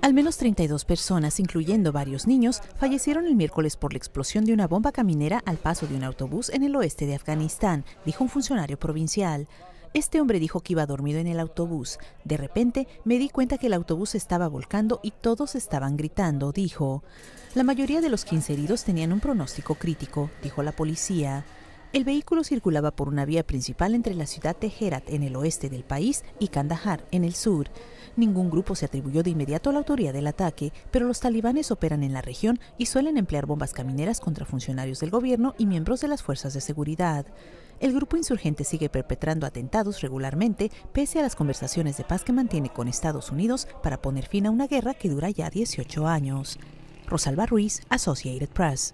Al menos 32 personas, incluyendo varios niños, fallecieron el miércoles por la explosión de una bomba caminera al paso de un autobús en el oeste de Afganistán, dijo un funcionario provincial. Este hombre dijo que iba dormido en el autobús. De repente me di cuenta que el autobús estaba volcando y todos estaban gritando, dijo. La mayoría de los 15 heridos tenían un pronóstico crítico, dijo la policía. El vehículo circulaba por una vía principal entre la ciudad de Herat en el oeste del país y Kandahar en el sur. Ningún grupo se atribuyó de inmediato la autoría del ataque, pero los talibanes operan en la región y suelen emplear bombas camineras contra funcionarios del gobierno y miembros de las fuerzas de seguridad. El grupo insurgente sigue perpetrando atentados regularmente, pese a las conversaciones de paz que mantiene con Estados Unidos para poner fin a una guerra que dura ya 18 años. Rosalba Ruiz, Associated Press.